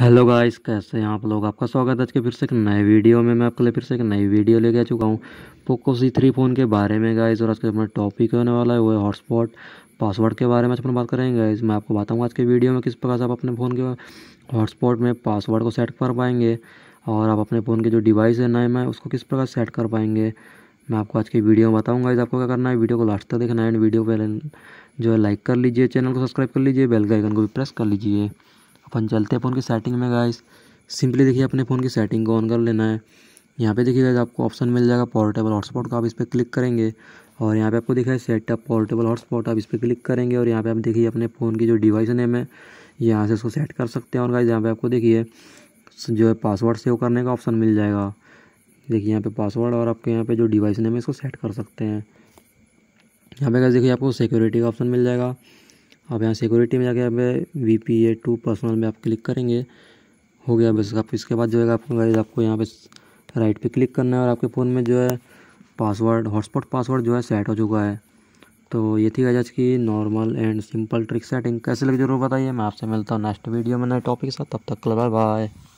hello guys कैसे हैं आप लोग आपका स्वागत है आज के फिर से एक नए वीडियो में मैं आपके लिए फिर से एक नई वीडियो लेके आ चुका हूँ पोको सी थ्री फ़ोन के बारे में गाइस और आज का अपना टॉपिक होने वाला है वो है हॉटस्पॉट पासवर्ड के बारे में आज अपन बात करेंगे गाइस मैं आपको बताऊँगा आज के वीडियो में किस प्रकार से आप अपने फ़ोन के हॉटस्पॉट में पासवर्ड को सेट कर पाएंगे और आप अपने फ़ोन के जो डिवाइस है नए में उसको किस प्रकार सेट कर पाएंगे मैं आपको आज की वीडियो में बताऊंगा इस आपको क्या करना है वीडियो को लास्ट तक देखना है एंड वीडियो पहले जो है लाइक कर लीजिए चैनल को सब्सक्राइब कर लीजिए बेल का आइकन को भी प्रेस कर लीजिए अपन चलते हैं फ़ोन की सेटिंग में गाइस सिंपली देखिए अपने फ़ोन की सेटिंग को ऑन कर लेना है यहाँ पे देखिए आपको ऑप्शन मिल जाएगा पोर्टेबल हॉटस्पॉट का आप इस पर क्लिक करेंगे और यहाँ पे आपको दिखा है सेटअप पोर्टेबल हॉटस्पॉट आप इस पर क्लिक करेंगे और यहाँ पे आप देखिए अपने फ़ोन की जो डिवाइस नेम है यहाँ से उसको सेट कर सकते हैं और गाइज यहाँ पे आपको देखिए जो है पासवर्ड सेव करने का ऑप्शन मिल जाएगा देखिए यहाँ पे पासवर्ड और आपके यहाँ पे जो डिवाइस नेम है इसको सेट कर सकते हैं यहाँ पे गाइज देखिए आपको सिक्योरिटी का ऑप्शन मिल जाएगा अब यहाँ सिक्योरिटी में जाके आप V P A to personal में आप क्लिक करेंगे हो गया बस आप इसके बाद जो है आपको आपको यहाँ पे राइट पे क्लिक करना है और आपके फ़ोन में जो है पासवर्ड हॉटस्पॉट पासवर्ड जो है सेट हो चुका है तो ये थी गाइज की normal and simple trick setting कैसे लगी जरूर बताइए मैं आपसे मिलता हूँ नेक्स्ट वीडियो में नए टॉपिक के साथ तब तक बाय बाय